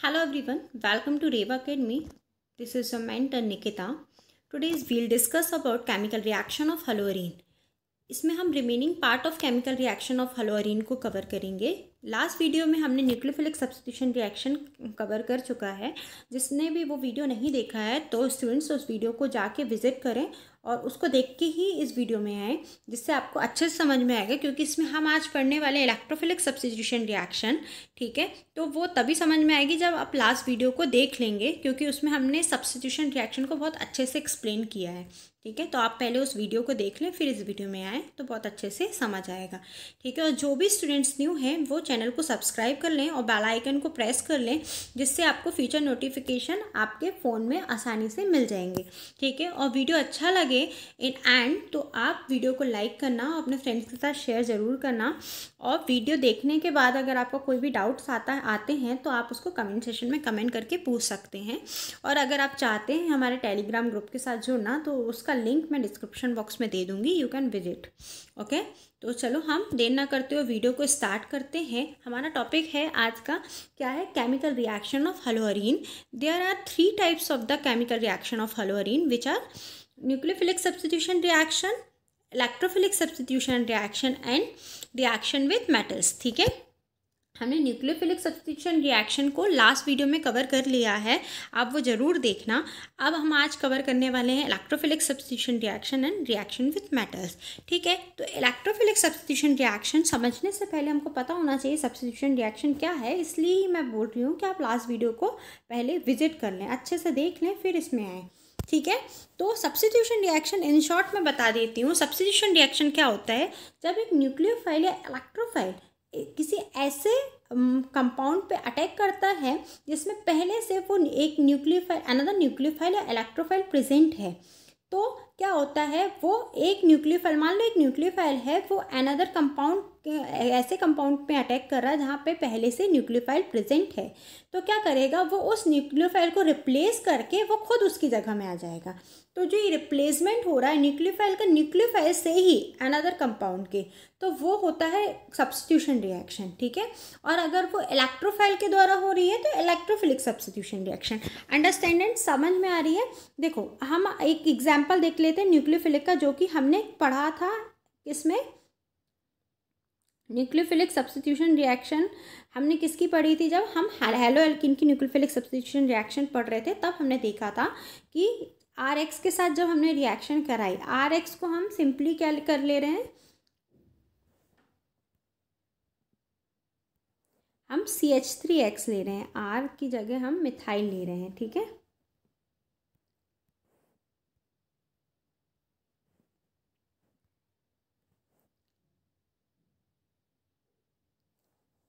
Hello everyone, welcome to Reva Academy. This is your mentor Nikita. Today we'll discuss about chemical reaction of toluene. इसमें हम remaining part of chemical reaction of haloarene को cover करेंगे last video में हमने nucleophilic substitution reaction cover कर चुका है जिसने भी वो वीडियो नहीं देखा है तो स्टूडेंट्स उस वीडियो को जाके विजिट करें और उसको देख के ही इस वीडियो में आए जिससे आपको अच्छे से समझ में आएगा क्योंकि इसमें हम आज पढ़ने वाले इलेक्ट्रोफिलिक सब्सटीट्यूशन रिएक्शन ठीक है तो वो तभी समझ में आएगी जब आप लास्ट वीडियो को देख लेंगे क्योंकि उसमें हमने सब्सटीट्यूशन रिएक्शन को बहुत अच्छे से एक्सप्लेन किया है ठीक है तो आप पहले उस वीडियो को देख लें फिर इस वीडियो में आएँ तो बहुत अच्छे से समझ आएगा ठीक है और जो भी स्टूडेंट्स न्यू हैं वो चैनल को सब्सक्राइब कर लें और बेल आइकन को प्रेस कर लें जिससे आपको फ्यूचर नोटिफिकेशन आपके फ़ोन में आसानी से मिल जाएंगे ठीक है और वीडियो अच्छा लगे इन एंड तो आप वीडियो को लाइक करना और अपने फ्रेंड्स के साथ शेयर ज़रूर करना और वीडियो देखने के बाद अगर आपका कोई भी डाउट्स आता आते हैं तो आप उसको कमेंट सेशन में कमेंट करके पूछ सकते हैं और अगर आप चाहते हैं हमारे टेलीग्राम ग्रुप के साथ जुड़ना तो उसका लिंक मैं डिस्क्रिप्शन बॉक्स में दे दूंगी यू कैन विजिट ओके तो चलो हम देर ना करते हुए वीडियो को स्टार्ट करते हैं हमारा टॉपिक है आज का क्या है chemical reaction of haloarene there are three types of the chemical reaction of haloarene which are nucleophilic substitution reaction electrophilic substitution reaction and reaction with metals ठीक है हमने न्यूक्लियोफिलिक सब्सटीट्यूशन रिएक्शन को लास्ट वीडियो में cover कर लिया है आप वो ज़रूर देखना अब हम आज कवर करने वाले हैं electrophilic substitution reaction and reaction with metals ठीक है तो इलेक्ट्रोफिलिक सब्सटीट्यूशन रिएक्शन समझने से पहले हमको पता होना चाहिए सब्सटीट्यूशन रिएक्शन क्या है इसलिए ही मैं बोल रही हूँ कि आप लास्ट वीडियो को पहले विजिट कर लें अच्छे से देख लें फिर इसमें आएँ ठीक है तो सब्सटीट्यूशन रिएक्शन इन शॉर्ट मैं बता देती हूँ सब्सटीट्यूशन रिएक्शन क्या होता है जब एक न्यूक्लियोफाइल या इलेक्ट्रोफाइल किसी ऐसे कंपाउंड पे अटैक करता है जिसमें पहले से वो एक न्यूक्लियोफाइल अनदर न्यूक्लियोफाइल या इलेक्ट्रोफाइल प्रेजेंट है तो क्या होता है वो एक न्यूक्लियोफाइल मान लो एक न्यूक्लियोफाइल है वो अनदर कंपाउंड ऐसे कंपाउंड पे अटैक कर रहा है जहाँ पे पहले से न्यूक्लियोफाइल प्रेजेंट है तो क्या करेगा वो उस न्यूक्लियोफाइल को रिप्लेस करके वो खुद उसकी जगह में आ जाएगा तो जो ये रिप्लेसमेंट हो रहा है न्यूक्लियोफाइल का न्यूक्लियोफाइल से ही अनदर कंपाउंड के तो वो होता है सब्सटीट्यूशन रिएक्शन ठीक है और अगर वो इलेक्ट्रोफाइल के द्वारा हो रही है तो इलेक्ट्रोफिलिक सब्सटीट्यूशन रिएक्शन अंडरस्टैंडिंग समझ में आ रही है देखो हम एक एग्जाम्पल देख लेते हैं न्यूक्लियोफिलिक का जो कि हमने पढ़ा था इसमें न्यूक्लियोफिलिक सब्सटीट्यूशन रिएक्शन हमने किसकी पढ़ी थी जब हम हेलो एल्किन की न्यूक्लियोफिलिक सब्सटीट्यूशन रिएक्शन पढ़ रहे थे तब हमने देखा था कि आर एक्स के साथ जब हमने रिएक्शन कराई आर एक्स को हम सिंपली क्या कर ले रहे हैं हम सी एच थ्री एक्स ले रहे हैं आर की जगह हम मिथाइल ले रहे हैं ठीक है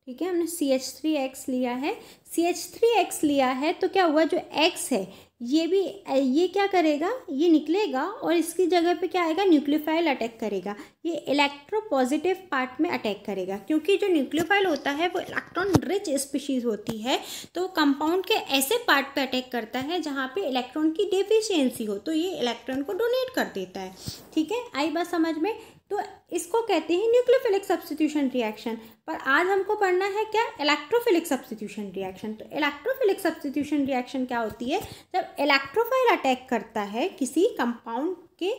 ठीक है हमने सी एच थ्री एक्स लिया है सी एच थ्री एक्स लिया है तो क्या हुआ जो एक्स है ये भी ये क्या करेगा ये निकलेगा और इसकी जगह पे क्या आएगा न्यूक्लियोफाइल अटैक करेगा ये इलेक्ट्रो पॉजिटिव पार्ट में अटैक करेगा क्योंकि जो न्यूक्लियोफाइल होता है वो इलेक्ट्रॉन रिच स्पीशीज होती है तो कंपाउंड के ऐसे पार्ट पे अटैक करता है जहाँ पे इलेक्ट्रॉन की डेफिशियंसी हो तो ये इलेक्ट्रॉन को डोनेट कर देता है ठीक है आई बात समझ में तो इसको कहते हैं न्यूक्लियोफिलिक सब्सटीट्यूशन रिएक्शन पर आज हमको पढ़ना है क्या इलेक्ट्रोफिलिक सब्सटीट्यूशन रिएक्शन तो इलेक्ट्रोफिलिक सब्सटीट्यूशन रिएक्शन क्या होती है जब इलेक्ट्रोफाइल अटैक करता है किसी कंपाउंड के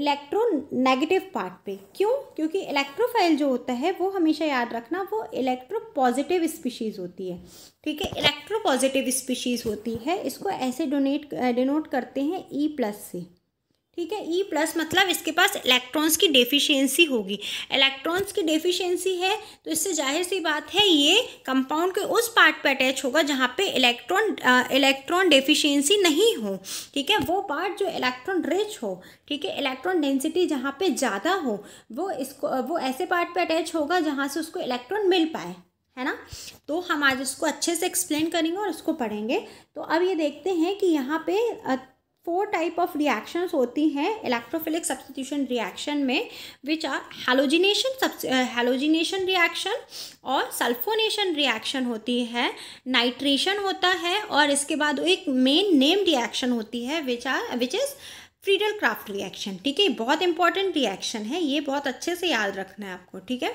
इलेक्ट्रो नेगेटिव पार्ट पे क्यों क्योंकि इलेक्ट्रोफाइल जो होता है वो हमेशा याद रखना वो इलेक्ट्रो पॉजिटिव स्पीशीज़ होती है ठीक है इलेक्ट्रो पॉजिटिव स्पीशीज़ होती है इसको ऐसे डोनेट डिनोट करते हैं ई e प्लस से ठीक है ई e प्लस मतलब इसके पास इलेक्ट्रॉन्स की डेफिशिएंसी होगी इलेक्ट्रॉन्स की डेफिशिएंसी है तो इससे जाहिर सी बात है ये कंपाउंड के उस पार्ट पे अटैच होगा जहाँ पे इलेक्ट्रॉन इलेक्ट्रॉन डेफिशिएंसी नहीं हो ठीक है वो पार्ट जो इलेक्ट्रॉन रिच हो ठीक है इलेक्ट्रॉन डेंसिटी जहाँ पे ज़्यादा हो वो इसको वो ऐसे पार्ट पर अटैच होगा जहाँ से उसको इलेक्ट्रॉन मिल पाए है ना तो हम आज इसको अच्छे से एक्सप्लेन करेंगे और इसको पढ़ेंगे तो अब ये देखते हैं कि यहाँ पे फोर टाइप ऑफ रिएक्शंस होती हैं इलेक्ट्रोफिलिक सब्सटीट्यूशन रिएक्शन में which are halogenation halogenation reaction और सल्फोनेशन रिएक्शन होती है नाइट्रेशन होता है और इसके बाद एक मेन नेम रिएक्शन होती है which are which is Friedel Craft reaction ठीक है बहुत इंपॉर्टेंट रिएक्शन है ये बहुत अच्छे से याद रखना है आपको ठीक है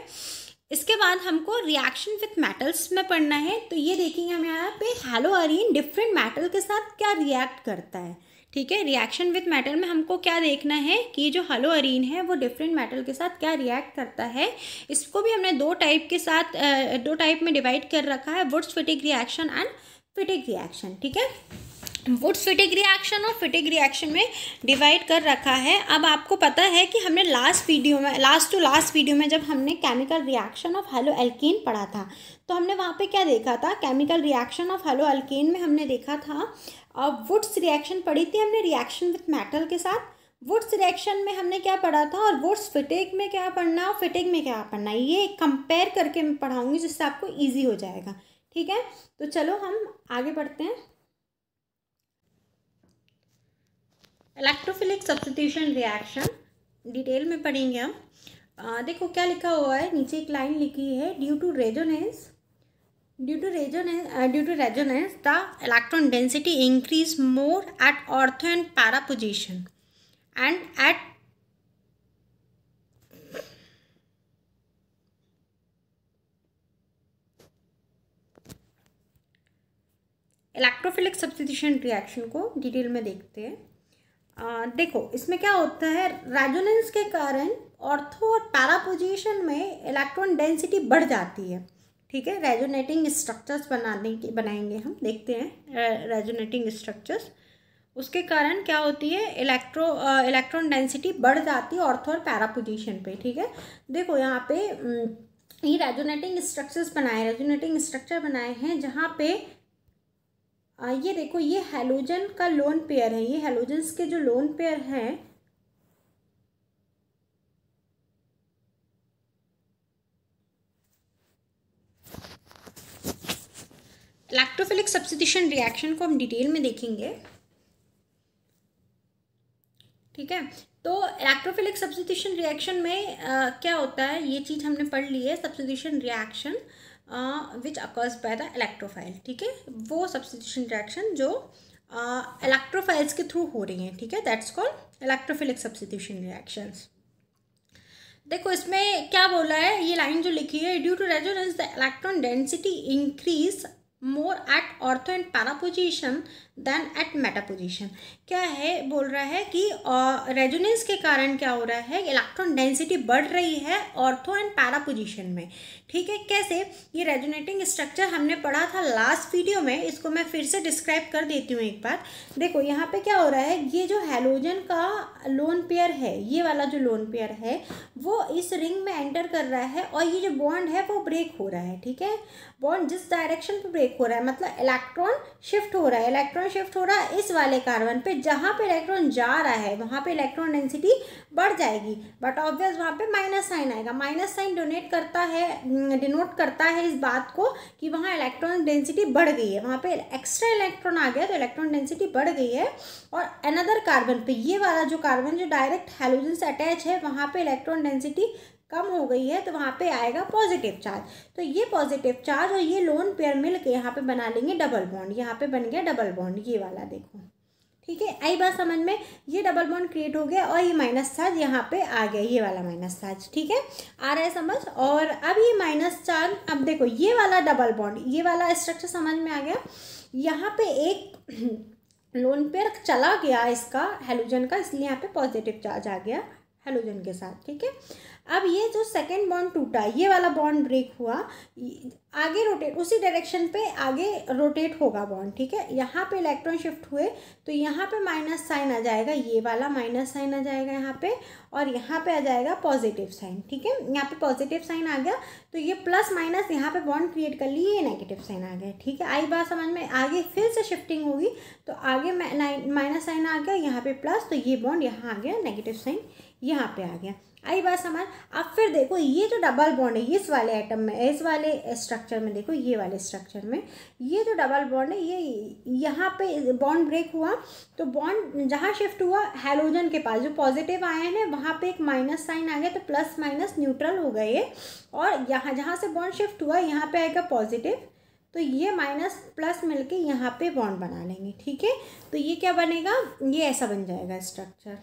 इसके बाद हमको रिएक्शन विथ मेटल्स में पढ़ना है तो ये देखेंगे हम यहाँ पे हेलो अरीन डिफरेंट मेटल के साथ क्या रिएक्ट करता है ठीक है रिएक्शन विथ मेटल में हमको क्या देखना है कि जो हलो अरीन है वो डिफरेंट मेटल के साथ क्या रिएक्ट करता है इसको भी हमने दो टाइप के साथ दो टाइप में डिवाइड कर रखा है Wurtz Fittig reaction and Fittig reaction ठीक है वुड्स फिटिक रिएक्शन और फिटिक रिएक्शन में डिवाइड कर रखा है अब आपको पता है कि हमने लास्ट वीडियो में लास्ट टू लास्ट वीडियो में जब हमने chemical reaction of haloalkane पढ़ा था तो हमने वहाँ पे क्या देखा था chemical reaction of haloalkane में हमने देखा था और वुड्स रिएक्शन पढ़ी थी हमने रिएक्शन विथ मेटल के साथ वुड्स रिएक्शन में हमने क्या पढ़ा था और वुड्स फिटिक में क्या पढ़ना और फिटिक में क्या पढ़ना ये कंपेयर करके मैं पढ़ाऊंगी जिससे आपको ईजी हो जाएगा ठीक है तो चलो हम आगे बढ़ते हैं इलेक्ट्रोफिलिक सब्सिट्यूशन रिएक्शन डिटेल में पढ़ेंगे हम देखो क्या लिखा हुआ है नीचे एक लाइन लिखी है due to resonance due to resonance due to resonance the electron density increase more at ortho and para position and at electrophilic substitution reaction को डिटेल में देखते हैं uh, देखो इसमें क्या होता है रेजोनेंस के कारण ऑर्थो और पैरा पोजिशन में इलेक्ट्रॉन डेंसिटी बढ़ जाती है ठीक है रेजोनेटिंग स्ट्रक्चर्स बनाने के बनाएंगे हम देखते हैं रेजोनेटिंग स्ट्रक्चर्स उसके कारण क्या होती है इलेक्ट्रो इलेक्ट्रॉन डेंसिटी बढ़ जाती है ऑर्थो और पैरा पोजिशन पे ठीक है देखो यहाँ पे ये रेजोनेटिंग स्ट्रक्चर्स बनाए रेजोनेटिंग स्ट्रक्चर बनाए हैं जहाँ पे ये देखो ये हेलोजन का लोन पेयर है ये हेलोजन्स के जो लोन पेयर हैं लैक्टोफिलिक सब्सिट्यूशन रिएक्शन को हम डिटेल में देखेंगे ठीक है तो इलेक्ट्रोफिलिक सब्सिट्यूशन रिएक्शन में आ, क्या होता है ये चीज़ हमने पढ़ ली है substitution reaction which occurs by the electrophile ठीक है वो सब्सिट्यूशन रिएक्शन जो इलेक्ट्रोफाइल्स के थ्रू हो रही हैं ठीक है that's called electrophilic substitution reactions देखो इसमें क्या बोला है ये लाइन जो लिखी है due to resonance the electron density increase more at ortho and para position then at meta position क्या है बोल रहा है कि रेजोनेंस के कारण क्या हो रहा है इलेक्ट्रॉन डेंसिटी बढ़ रही है ऑर्थो एंड पैरा पोजिशन में ठीक है कैसे ये रेजोनेटिंग स्ट्रक्चर हमने पढ़ा था लास्ट वीडियो में इसको मैं फिर से डिस्क्राइब कर देती हूँ एक बार देखो यहाँ पे क्या हो रहा है ये जो हेलोजन का लोन पेयर है ये वाला जो लोन पेयर है वो इस रिंग में एंटर कर रहा है और ये जो बॉन्ड है वो ब्रेक हो रहा है ठीक है बॉन्ड जिस डायरेक्शन पर ब्रेक हो रहा है मतलब इलेक्ट्रॉन शिफ्ट हो रहा है इलेक्ट्रॉन इलेक्ट्रॉन शिफ्ट हो रहा है इस वाले कार्बन पे जहाँ पे इलेक्ट्रॉन जा रहा है वहाँ पे इलेक्ट्रॉन डेंसिटी बढ़ जाएगी बट ऑब्वियस वहाँ पे माइनस साइन आएगा माइनस साइन डोनेट करता है डिनोट हम्म, करता है इस बात को कि वहाँ इलेक्ट्रॉन डेंसिटी बढ़ गई है वहाँ पे एक्स्ट्रा इलेक्ट्रॉन आ गया तो इलेक्ट्रॉन डेंसिटी बढ़ गई है और अनदर कार्बन पर ये वाला जो कार्बन जो डायरेक्ट हेलोजन से अटैच है वहाँ पर इलेक्ट्रॉन डेंसिटी कम हो गई है तो वहाँ पे आएगा पॉजिटिव चार्ज तो ये पॉजिटिव चार्ज और ये लोन पेयर मिल के यहाँ पे बना लेंगे डबल बॉन्ड यहाँ पे बन गया डबल बॉन्ड ये वाला देखो ठीक है आई बात समझ में ये डबल बॉन्ड क्रिएट हो गया और ये माइनस चार्ज यहाँ पे आ गया ये वाला माइनस चार्ज ठीक है आ रहा है समझ और अब ये माइनस चार्ज अब देखो ये वाला डबल बॉन्ड ये वाला स्ट्रक्चर समझ में आ गया यहाँ पे एक लोन पेयर चला गया इसका हेलोजन का इसलिए यहाँ पे पॉजिटिव चार्ज आ गया हेलोजन के साथ ठीक है अब ये जो सेकेंड बॉन्ड टूटा ये वाला बॉन्ड ब्रेक हुआ आगे रोटेट उसी डायरेक्शन पे आगे रोटेट होगा बॉन्ड ठीक है यहाँ पे इलेक्ट्रॉन शिफ्ट हुए तो यहाँ पे माइनस साइन आ जाएगा ये वाला माइनस साइन आ जाएगा यहाँ पे और यहाँ पे आ जाएगा पॉजिटिव साइन ठीक है यहाँ पे पॉजिटिव साइन आ गया तो ये प्लस माइनस यहाँ पे बॉन्ड क्रिएट कर ली ये नेगेटिव साइन आ गया ठीक है आई बात समझ में आगे फिर से शिफ्टिंग होगी तो आगे माइनस साइन आ गया यहाँ पे प्लस तो ये बॉन्ड यहाँ आ गया नेगेटिव साइन यहाँ पे आ गया आई बात समझ अब फिर देखो ये जो डबल बॉन्ड है इस वाले आइटम में इस वाले स्ट्रक्चर में देखो ये वाले स्ट्रक्चर में ये जो डबल बॉन्ड है ये यहाँ पे बॉन्ड ब्रेक हुआ तो बॉन्ड जहाँ शिफ्ट हुआ हेलोजन के पास जो पॉजिटिव आए है वहाँ पे एक माइनस साइन आ गया तो प्लस माइनस न्यूट्रल हो गए और यहाँ जहाँ से बॉन्ड शिफ्ट हुआ यहाँ पर आएगा पॉजिटिव तो ये माइनस प्लस मिलके यहाँ पर बॉन्ड बना लेंगे ठीक है तो ये क्या बनेगा ये ऐसा बन जाएगा स्ट्रक्चर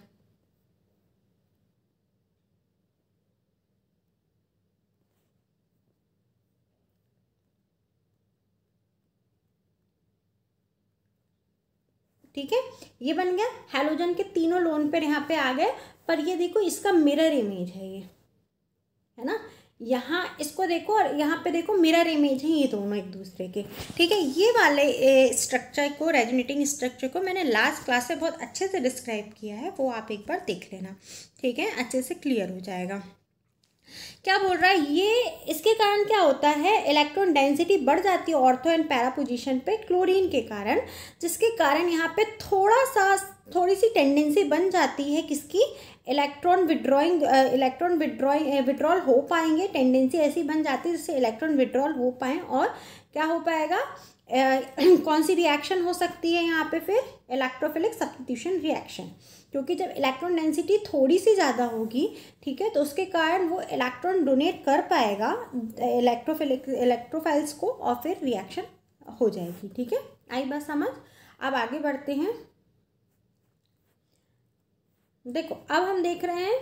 ठीक है ये बन गया हेलोजन के तीनों लोन पेयर यहाँ पे आ गए पर ये देखो इसका मिरर इमेज है ये है ना यहाँ इसको देखो और यहाँ पे देखो मिरर इमेज है ये दोनों एक दूसरे के ठीक है ये वाले स्ट्रक्चर को रेजोनेटिंग स्ट्रक्चर को मैंने लास्ट क्लास में बहुत अच्छे से डिस्क्राइब किया है वो आप एक बार देख लेना ठीक है अच्छे से क्लियर हो जाएगा क्या बोल रहा है ये इसके कारण क्या होता है इलेक्ट्रॉन डेंसिटी बढ़ जाती है ऑर्थो एंड पैरा पोजिशन पे क्लोरीन के कारण जिसके कारण यहाँ पे थोड़ा सा थोड़ी सी टेंडेंसी बन जाती है किसकी electron withdrawing electron withdrawing withdrawal हो पाएंगे टेंडेंसी ऐसी बन जाती है जिससे इलेक्ट्रॉन विड्रॉल हो पाए और क्या हो पाएगा uh, कौन सी रिएक्शन हो सकती है यहाँ पे फिर इलेक्ट्रोफिलिक सब्सटीट्यूशन रिएक्शन क्योंकि जब इलेक्ट्रॉन डेंसिटी थोड़ी सी ज़्यादा होगी ठीक है तो उसके कारण वो इलेक्ट्रॉन डोनेट कर पाएगा इलेक्ट्रोफिलिक इलेक्ट्रोफाइल्स को और फिर रिएक्शन हो जाएगी ठीक है आई बात समझ अब आगे बढ़ते हैं देखो अब हम देख रहे हैं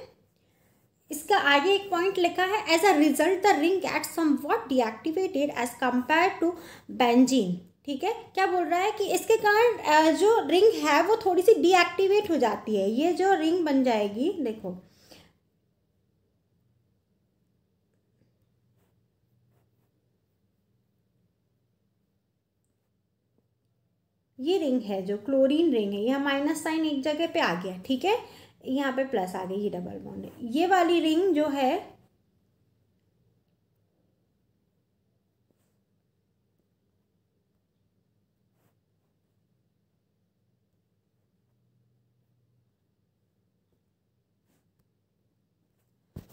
इसका आगे एक पॉइंट लिखा है as a result the ring at somewhat deactivated as compare to benzene ठीक है क्या बोल रहा है कि इसके कारण जो रिंग है वो थोड़ी सी डीएक्टिवेट हो जाती है ये जो रिंग बन जाएगी देखो ये रिंग है जो क्लोरीन रिंग है यह माइनस साइन एक जगह पे आ गया ठीक है यहाँ पे प्लस आ गई ये डबल बॉन्ड ये वाली रिंग जो है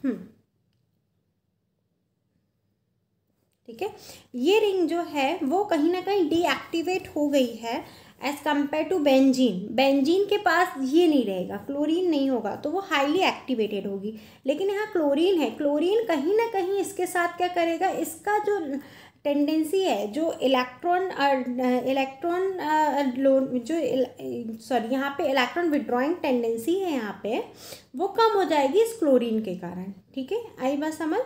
हम्म। ठीक है ये रिंग जो है वो कहीं ना कहीं डीएक्टिवेट हो गई है as compare to benzene benzene के पास ये नहीं रहेगा क्लोरीन नहीं होगा तो वो हाईली एक्टिवेटेड होगी लेकिन यहाँ क्लोरीन है क्लोरीन कहीं ना कहीं इसके साथ क्या करेगा इसका जो टेंडेंसी है जो इलेक्ट्रॉन इलेक्ट्रॉन लोन जो सॉरी यहाँ पे इलेक्ट्रॉन विड्रॉइंग टेंडेंसी है यहाँ पे वो कम हो जाएगी इस क्लोरीन के कारण ठीक है आई बात समझ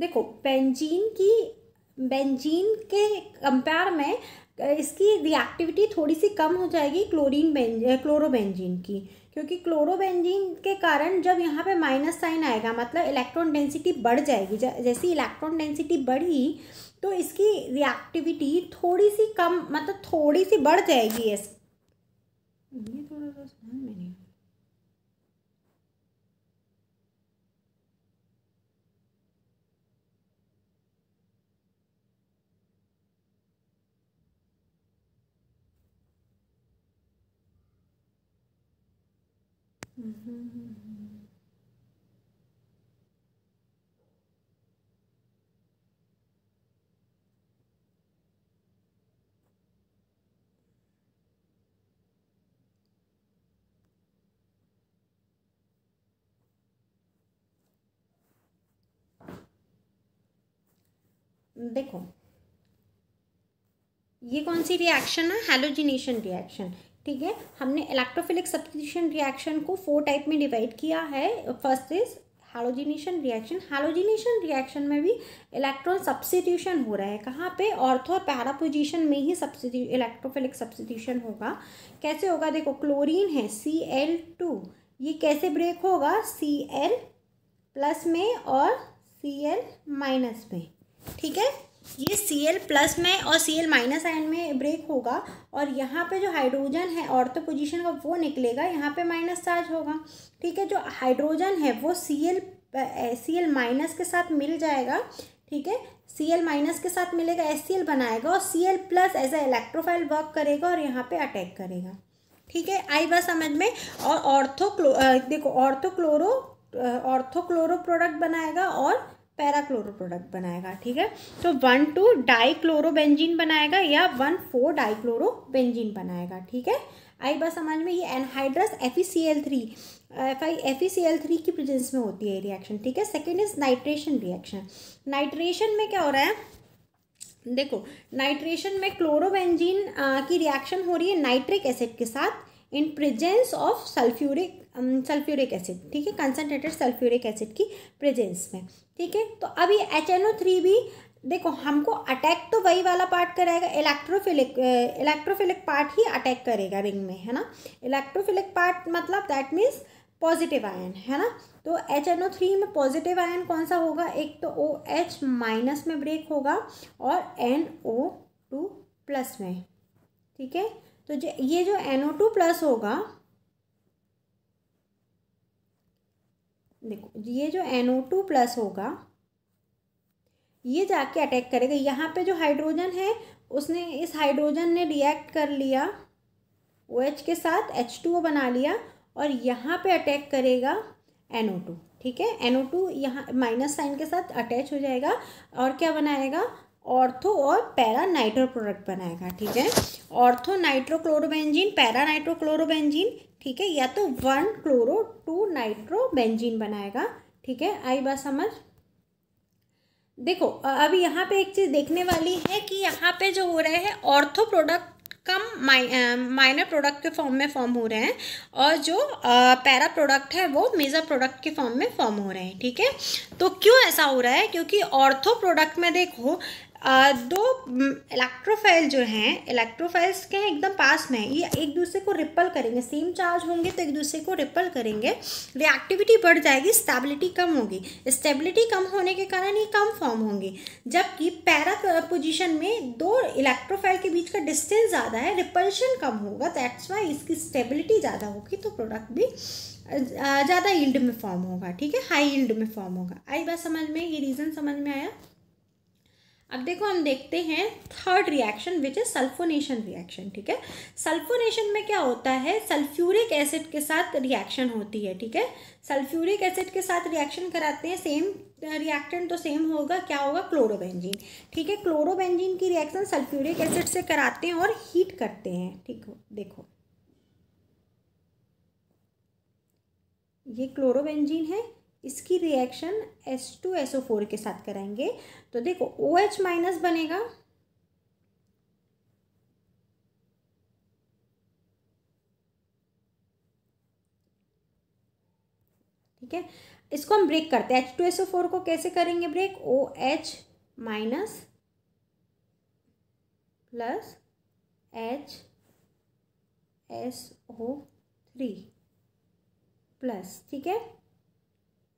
देखो बेंजीन की बेंजीन के कंपेयर में इसकी रिएक्टिविटी थोड़ी सी कम हो जाएगी क्लोरीन बेंज क्लोरोबेंजीन की क्योंकि क्लोरोबेंजीन के कारण जब यहाँ पे माइनस साइन आएगा मतलब इलेक्ट्रॉन डेंसिटी बढ़ जाएगी जैसे इलेक्ट्रॉन डेंसिटी बढ़ी तो इसकी रिएक्टिविटी थोड़ी सी कम मतलब थोड़ी सी बढ़ जाएगी ये थोड़ा सा मैंने देखो ये कौन सी रिएक्शन है हेलोजिनेशन रिएक्शन ठीक है हमने इलेक्ट्रोफिलिक सब्सिट्यूशन रिएक्शन को फोर टाइप में डिवाइड किया है first is halogenation reaction halogenation reaction में भी इलेक्ट्रॉन सब्सिट्यूशन हो रहा है कहाँ पे ऑर्थो और पैरा पोजिशन में ही सब्सिट्यू इलेक्ट्रोफिलिक सब्सिट्यूशन होगा कैसे होगा देखो क्लोरीन है सी एल टू ये कैसे ब्रेक होगा सी एल प्लस में और सी एल माइनस में ठीक है ये सी एल प्लस में और सी एल माइनस आयन में ब्रेक होगा और यहाँ पे जो हाइड्रोजन है ऑर्थो पोजिशन का वो निकलेगा यहाँ पे माइनस चार्ज होगा ठीक है जो हाइड्रोजन है वो C L C L minus के साथ मिल जाएगा ठीक है सी एल माइनस के साथ मिलेगा एस सी एल बनाएगा और C L plus as a electrophile work करेगा और यहाँ पे अटैक करेगा ठीक है आई बात समझ में और ऑर्थो देखो ऑर्थोक्लोरो ऑर्थोक्लोरो प्रोडक्ट बनाएगा और पैराक्लोरो प्रोडक्ट बनाएगा ठीक है तो वन टू डाइक्लोरोबेंजीन बनाएगा या वन फोर डाइक्लोरोबेंजीन बनाएगा ठीक है आई बात समझ में ये anhydrous F E C L three F I F E C L three की प्रेजेंस में होती है रिएक्शन ठीक है second is nitration reaction nitration में क्या हो रहा है देखो नाइट्रेशन में क्लोरोबेंजिन की रिएक्शन हो रही है नाइट्रिक एसिड के साथ in presence of sulphuric sulphuric acid ठीक है कंसनट्रेटेड सल्फ्यूरिक एसिड की प्रेजेंस में ठीक है तो अब ये एच एन ओ थ्री भी देखो हमको अटैक तो वही वाला पार्ट कराएगा इलेक्ट्रोफिलिक इलेक्ट्रोफिलिक पार्ट ही अटैक करेगा रिंग में है ना इलेक्ट्रोफिलिक पार्ट मतलब दैट मीन्स पॉजिटिव आयन है ना तो एच एन ओ थ्री में पॉजिटिव आयन कौन सा होगा एक तो ओ एच माइनस में ब्रेक होगा और एन ओ टू प्लस में ठीक है तो ये जो एन ओ टू प्लस होगा देखो ये जो एन ओ टू प्लस होगा ये जाके अटैक करेगा यहाँ पे जो हाइड्रोजन है उसने इस हाइड्रोजन ने रिएक्ट कर लिया ओ OH के साथ एच टू बना लिया और यहाँ पे अटैक करेगा एन ओ टू ठीक है एन ओ टू यहाँ माइनस साइन के साथ अटैच हो जाएगा और क्या बनाएगा ऑर्थो और पैरा नाइट्रो प्रोडक्ट बनाएगा ठीक है ऑर्थो नाइट्रो पैरा नाइट्रो ठीक है या तो वन क्लोरो टू नाइट्रो बनाएगा ठीक है आई बात समझ देखो अब यहाँ पे एक चीज़ देखने वाली है कि यहाँ पे जो हो रहा है ऑर्थो प्रोडक्ट कम माइनर प्रोडक्ट के फॉर्म में फॉर्म हो रहे हैं और जो पैरा प्रोडक्ट है वो मेजर प्रोडक्ट के फॉर्म में फॉर्म हो रहे हैं ठीक है तो क्यों ऐसा हो रहा है क्योंकि ऑर्थो प्रोडक्ट में देखो दो इलेक्ट्रोफाइल जो हैं इलेक्ट्रोफाइल्स के एकदम पास में ये एक दूसरे को रिपल करेंगे सेम चार्ज होंगे तो एक दूसरे को रिपल करेंगे रिएक्टिविटी बढ़ जाएगी स्टेबिलिटी कम होगी स्टेबिलिटी कम होने के कारण ये कम फॉर्म होंगे जबकि पैरा पोजिशन में दो इलेक्ट्रोफाइल के बीच का डिस्टेंस ज़्यादा है रिपल्शन कम होगा दैट्स वाई इसकी स्टेबिलिटी ज़्यादा होगी तो प्रोडक्ट भी ज़्यादा यील्ड में फॉर्म होगा ठीक है हाई यील्ड में फॉर्म होगा आई बात समझ में ये रीज़न समझ में आया अब देखो हम देखते हैं third reaction which is sulphonation reaction ठीक है सल्फोनेशन में क्या होता है सल्फ्यूरिक एसिड के साथ रिएक्शन होती है ठीक है सल्फ्यूरिक एसिड के साथ रिएक्शन कराते हैं सेम रिएक्टेंट तो सेम होगा क्या होगा क्लोरोबेंजीन ठीक है क्लोरोबेंजीन की रिएक्शन सल्फ्यूरिक एसिड से कराते हैं और हीट करते हैं ठीक हो देखो ये क्लोरोबेंजीन है इसकी reaction S two S O four के साथ कराएंगे तो देखो ओ एच माइनस बनेगा ठीक है इसको हम ब्रेक करते हैं H two S O four को कैसे करेंगे break O H minus plus H S O three plus ठीक है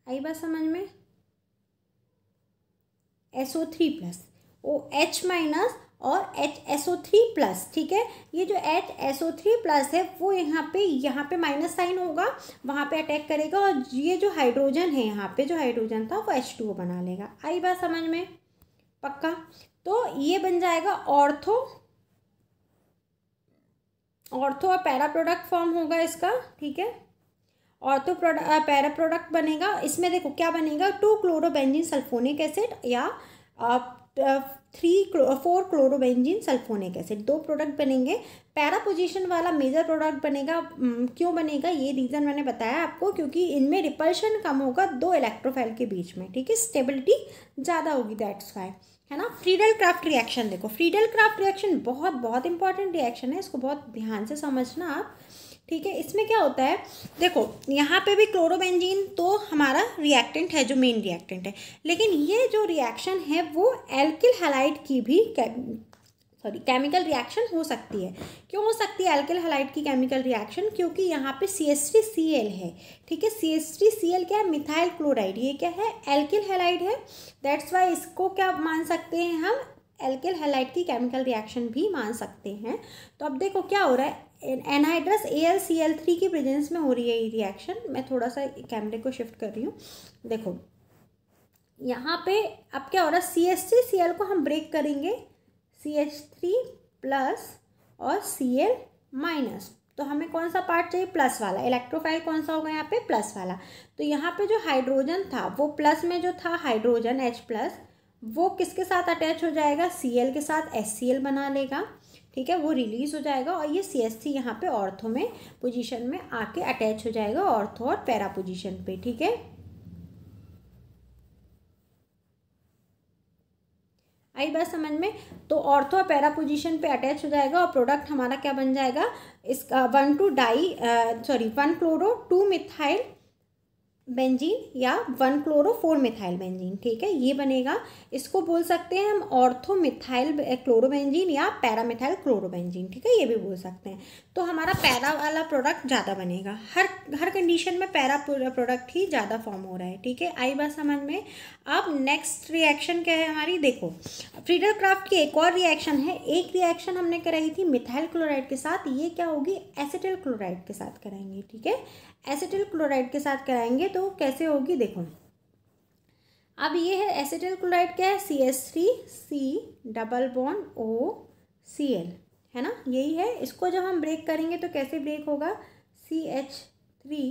आई बात समझ में S O three plus O H minus और H S O three plus ठीक है ये जो H S O three plus है वो यहाँ पे यहाँ पे माइनस साइन होगा वहाँ पे अटैक करेगा और ये जो हाइड्रोजन है यहाँ पे जो हाइड्रोजन था वो एच टू बना लेगा आई बात समझ में पक्का तो ये बन जाएगा ऑर्थो ऑर्थो और पैरा प्रोडक्ट फॉर्म होगा इसका ठीक है ऑर्थो तो प्रोडक्ट पैरा प्रोडक्ट बनेगा इसमें देखो क्या बनेगा टू क्लोरोबेंजिन सल्फोनिक एसिड या three four chlorobenzene sulphonic acid दो प्रोडक्ट बनेंगे पैरा पोजिशन वाला मेजर प्रोडक्ट बनेगा क्यों बनेगा ये रीज़न मैंने बताया आपको क्योंकि इनमें रिपल्शन कम होगा दो इलेक्ट्रोफाइल के बीच में ठीक है स्टेबिलिटी ज़्यादा होगी दैट्स वाई है ना फ्रीडल क्राफ्ट रिएक्शन देखो फ्रीडल क्राफ्ट रिएक्शन बहुत बहुत इंपॉर्टेंट रिएक्शन है इसको बहुत ध्यान से समझना आप ठीक है इसमें क्या होता है देखो यहाँ पे भी क्लोरोबेंजीन तो हमारा रिएक्टेंट है जो मेन रिएक्टेंट है लेकिन ये जो रिएक्शन है वो एल्किल हेलाइट की भी सॉरी केमिकल रिएक्शन हो सकती है क्यों हो सकती है एल्किल हेलाइट की केमिकल रिएक्शन क्योंकि यहाँ पे C S T C L है ठीक है C S three C L क्या है मिथाइल क्लोराइड ये क्या है एल्किल हेलाइड है दैट्स वाई इसको क्या मान सकते हैं हम एल्किल हेलाइट की केमिकल रिएक्शन भी मान सकते हैं तो अब देखो क्या हो रहा है anhydrous A L C L three की प्रेजेंस में हो रही है ये रिएक्शन मैं थोड़ा सा कैमरे को शिफ्ट कर रही हूँ देखो यहाँ पे अब क्या हो रहा है C S three C L को हम ब्रेक करेंगे सी एच थ्री प्लस और सी एल माइनस तो हमें कौन सा पार्ट चाहिए प्लस वाला इलेक्ट्रोफाइल कौन सा होगा यहाँ पे प्लस वाला तो यहाँ पे जो हाइड्रोजन था वो प्लस में जो था हाइड्रोजन एच प्लस वो किसके साथ अटैच हो जाएगा सी एल के साथ एस सी एल बना लेगा ठीक है वो रिलीज़ हो जाएगा और ये सी एस सी यहाँ पर ऑर्थो में पोजिशन में आके अटैच हो जाएगा ऑर्थो और पैरा पोजिशन पे ठीक है आई बात समझ में तो ऑर्थो और पैरा पोजिशन पे अटैच हो जाएगा और प्रोडक्ट हमारा क्या बन जाएगा इसका one two di sorry one chloro two methyl benzene या one chloro four methyl benzene ठीक है ये बनेगा इसको बोल सकते हैं हम ऑर्थो मिथाइल क्लोरोबेंजीन या पैरामिथाइल क्लोरोबेंजीन ठीक है ये भी बोल सकते हैं तो हमारा पैरा वाला प्रोडक्ट ज़्यादा बनेगा हर हर कंडीशन में पैरा प्रोडक्ट ही ज़्यादा फॉर्म हो रहा है ठीक है आई बात समझ में अब नेक्स्ट रिएक्शन क्या है हमारी देखो फ्रीडर क्राफ्ट की एक और रिएक्शन है एक रिएक्शन हमने कराई थी मिथाइल क्लोराइड के साथ ये क्या होगी एसिटिल क्लोराइड के साथ कराएंगे ठीक है एसिटिल क्लोराइड के साथ कराएंगे तो कैसे होगी देखो अब ये है एसिटिल क्लोराइड क्या है C S three C double bond O C L है ना यही है इसको जब हम ब्रेक करेंगे तो कैसे ब्रेक होगा C H three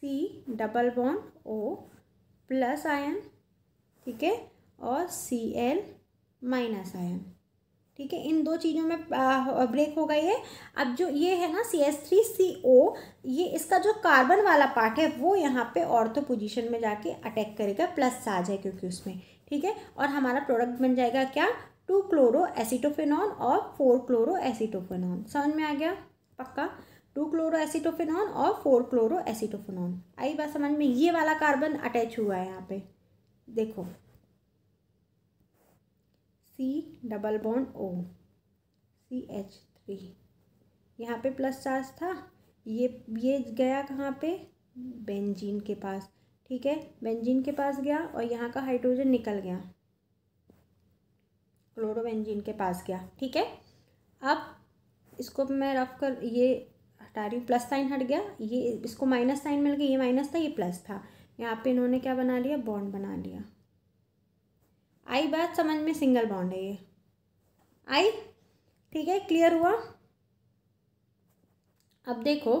C double bond O plus ion ठीक है और सी एल माइनस आयन ठीक है इन दो चीज़ों में ब्रेक हो गई है अब जो ये है ना सी एस थ्री सी ओ ये इसका जो कार्बन वाला पार्ट है वो यहाँ पे ऑर्थो पोजीशन में जाके अटैक करेगा प्लस चार्ज है क्योंकि उसमें ठीक है और हमारा प्रोडक्ट बन जाएगा क्या टू क्लोरो एसीटोफेनॉन और फोर क्लोरो एसीटोफेनॉन समझ में आ गया पक्का टू क्लोरो एसीटोफेनॉन और फोर क्लोरो एसीटोफेनॉन आई बात समझ में ये वाला कार्बन अटैच हुआ है यहाँ पे देखो C double bond O C H three यहाँ पे प्लस चार्ज था ये ये गया कहाँ पे बेंजीन के पास ठीक है बेंजीन के पास गया और यहाँ का हाइड्रोजन निकल गया बेंजीन के पास गया ठीक है अब इसको मैं रफ कर ये हटा रही हूँ प्लस साइन हट गया ये इसको माइनस साइन मिल गया ये माइनस था ये प्लस था यहाँ पे इन्होंने क्या बना लिया बॉन्ड बना लिया आई बात समझ में सिंगल बॉन्ड है ये आई ठीक है क्लियर हुआ अब देखो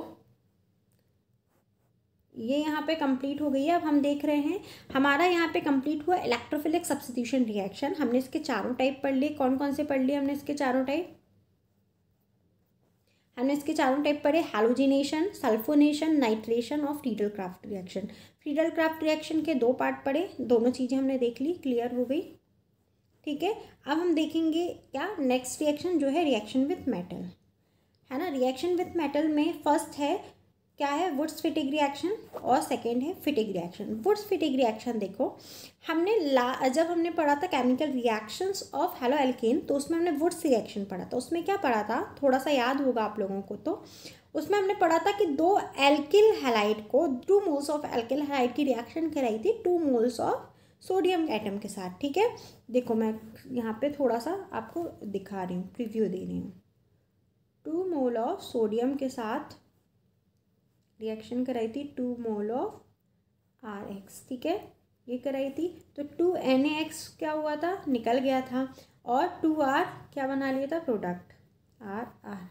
ये यहाँ पे कंप्लीट हो गई है अब हम देख रहे हैं हमारा यहाँ पे कंप्लीट हुआ इलेक्ट्रोफिलिक सब्सिट्यूशन रिएक्शन हमने इसके चारों टाइप पढ़ लिए कौन कौन से पढ़ लिए हमने इसके चारों टाइप हमने इसके चारों टाइप पढ़े हेलोजिनेशन सल्फोनेशन नाइट्रेशन और Friedel Craft reaction Friedel Craft reaction के दो पार्ट पढ़े दोनों चीज़ें हमने देख ली क्लियर हो गई ठीक है अब हम देखेंगे क्या नेक्स्ट रिएक्शन जो है रिएक्शन विथ मेटल है ना रिएक्शन विथ मेटल में फर्स्ट है क्या है वुड्स फिटिक रिएक्शन और सेकेंड है Fittig reaction Wurtz Fittig reaction देखो हमने ला जब हमने पढ़ा था chemical reactions of halo alkane तो उसमें हमने वुड्स रिएक्शन पढ़ा था उसमें क्या पढ़ा था थोड़ा सा याद होगा आप लोगों को तो उसमें हमने पढ़ा था कि दो एल्किल हेलाइट को two moles of alkyl halide की रिएक्शन कराई थी two moles of sodium atom के साथ ठीक है देखो मैं यहाँ पे थोड़ा सा आपको दिखा रही हूँ प्रीव्यू दे रही हूँ टू मोल ऑफ सोडियम के साथ रिएक्शन कराई थी two mole of R X ठीक है ये कराई थी तो टू एन एक्स क्या हुआ था निकल गया था और टू आर क्या बना लिया था प्रोडक्ट आर आर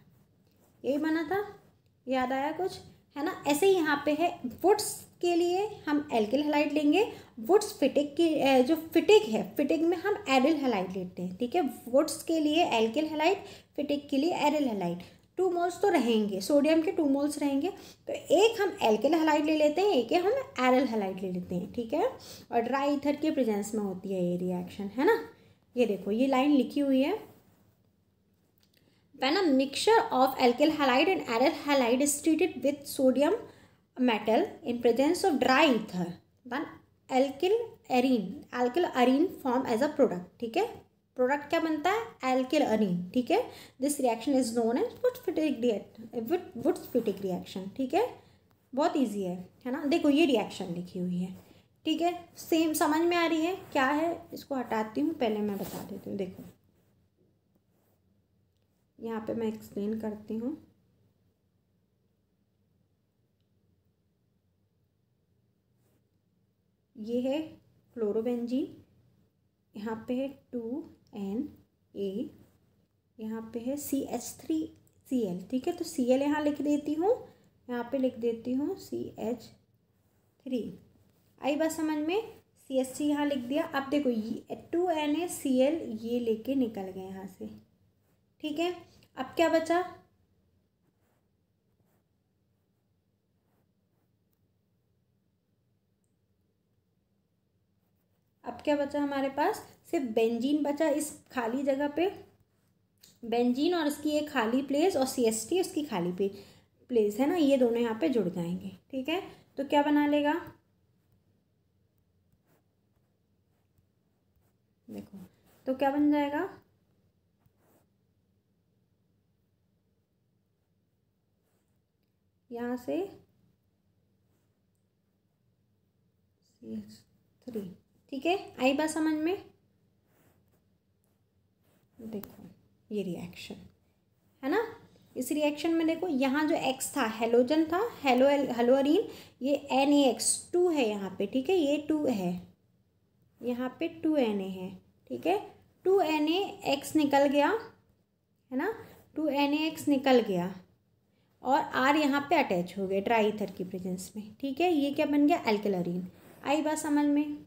यही बना था याद आया कुछ है ना ऐसे ही यहाँ पे है वुड्स के लिए हम एल्किल हेलाइट लेंगे वुड्स फिटिक की जो फिटिक है फिटिक में हम एरिल हेलाइट लेते हैं ठीक है वुड्स के लिए एल्किल हेलाइट फिटिक के लिए एरिल हेलाइट टू मोल्स तो रहेंगे सोडियम के टू मोल्स रहेंगे तो एक हम एल्किल हेलाइट ले लेते हैं एक हम एरल हेलाइट ले लेते हैं ठीक है और ड्राई इथर के प्रेजेंस में होती है ये रिएक्शन है ना ये देखो ये लाइन लिखी हुई है when a mixture of alkyl halide and aryl halide is treated with sodium metal in presence of dry ether then alkyl arene alkyl arene form as a product ठीक है प्रोडक्ट क्या बनता है एल्किल अरीन ठीक है this reaction is known as would फिटिक would फिटिक reaction ठीक है बहुत इजी है है ना देखो ये रिएक्शन लिखी हुई है ठीक है सेम समझ में आ रही है क्या है इसको हटाती हूँ पहले मैं बता देती हूँ देखो यहाँ पे मैं एक्सप्लेन करती हूँ ये है क्लोरोबेंजीन यहाँ पे है टू एन ए यहाँ पे है C H three C L ठीक है तो सी एल यहाँ लिख देती हूँ यहाँ पे लिख देती हूँ सी एच थ्री आई बात समझ में सी एस सी यहाँ लिख दिया अब देखो ये two N A C L ये लेके निकल गए यहाँ से ठीक है अब क्या बचा क्या बचा हमारे पास सिर्फ बेंजीन बचा इस खाली जगह पे बेंजीन और इसकी एक खाली प्लेस और सी एस टी उसकी खाली पे प्लेस है ना ये दोनों यहाँ पे जुड़ जाएंगे ठीक है तो क्या बना लेगा देखो तो क्या बन जाएगा यहाँ से सी एच थ्री ठीक है आई बात समझ में देखो ये रिएक्शन है ना इस रिएक्शन में देखो यहाँ जो एक्स था हेलोजन था हेलो हेलोअरिन ये एन ए एक्स टू है यहाँ पे ठीक है ये टू है यहाँ पे टू एन ए है ठीक है टू एन ए एक्स निकल गया है ना टू एन ए एक्स निकल गया और आर यहाँ पे अटैच हो ड्राई ट्राईथर की प्रेजेंस में ठीक है ये क्या बन गया एल्केलरीन आई बात समझ में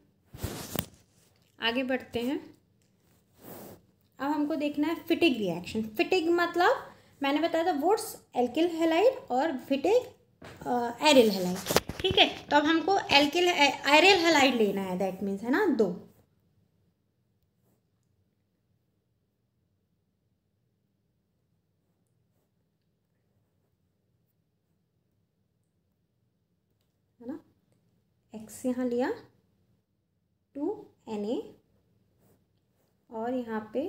आगे बढ़ते हैं अब हमको देखना है फिटिक रिएक्शन फिटिक मतलब मैंने बताया था वोट्स एल्किल हेलाइड और फिटिक एरिल हेलाइड ठीक है तो अब हमको एल्किल एरिल हेलाइड लेना है दैट मीन्स है ना दो एक्स यहाँ लिया टू एन ए और यहाँ पे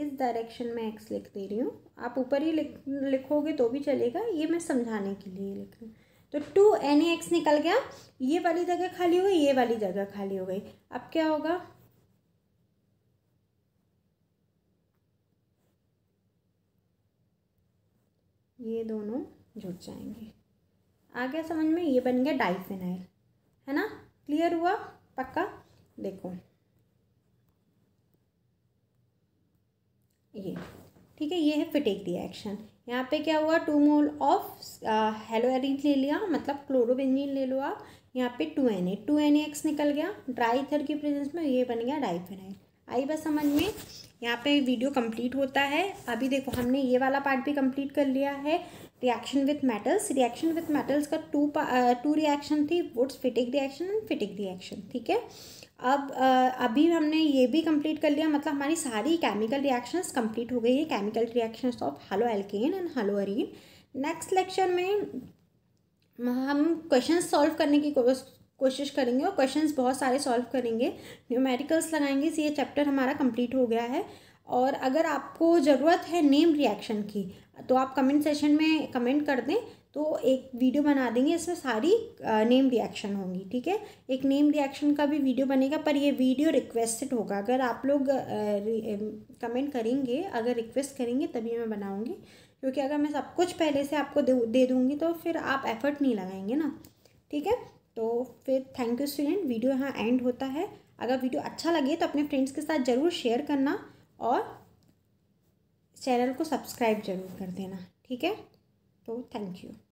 इस डायरेक्शन में एक्स लिख दे रही हूँ आप ऊपर ही लिख लिखोगे तो भी चलेगा ये मैं समझाने के लिए लिख रही हूँ तो टू एन एक्स निकल गया ये वाली जगह खाली हो गई ये वाली जगह खाली हो गई अब क्या होगा ये दोनों जुड़ जाएंगे आ गया समझ में ये बन गया डाइफिनाइल है ना क्लियर हुआ पक्का देखो ये ठीक है ये है फिटेक रिएक्शन यहाँ पे क्या हुआ two mole of halo arene ले लिया मतलब क्लोरोबेंजीन ले लो आप यहाँ पे two N A two N X निकल गया ड्राई थर की प्रेजेंस में ये बन गया डाइफेनाइल आई बस समझ में यहाँ पे वीडियो कंप्लीट होता है अभी देखो हमने ये वाला पार्ट भी कंप्लीट कर लिया है reaction with metals reaction with metals का टू टू रिएक्शन थी Wurtz Fittig reaction and Fittig reaction ठीक है अब uh, अभी हमने ये भी कंप्लीट कर लिया मतलब हमारी सारी केमिकल रिएक्शंस कंप्लीट हो गई है chemical reactions of halo alkane and halo arene next lecture में हम क्वेश्चन सॉल्व करने की कोशिश करेंगे और क्वेश्चंस बहुत सारे सॉल्व करेंगे न्यूमेरिकल्स लगाएंगे तो ये चैप्टर हमारा कंप्लीट हो गया है और अगर आपको ज़रूरत है नेम रिएक्शन की तो आप कमेंट सेशन में कमेंट कर दें तो एक वीडियो बना देंगे इसमें सारी नेम रिएक्शन होंगी ठीक है एक नेम रिएक्शन का भी वीडियो बनेगा पर ये वीडियो रिक्वेस्टेड होगा अगर आप लोग कमेंट करेंगे अगर रिक्वेस्ट करेंगे तभी मैं बनाऊँगी क्योंकि अगर मैं सब कुछ पहले से आपको दे दे दूँगी तो फिर आप एफर्ट नहीं लगाएंगे ना ठीक है तो फिर थैंक यू स्टूडेंट वीडियो यहाँ एंड होता है अगर वीडियो अच्छा लगे तो अपने फ्रेंड्स के साथ ज़रूर शेयर करना और चैनल को सब्सक्राइब जरूर कर देना ठीक है तो थैंक यू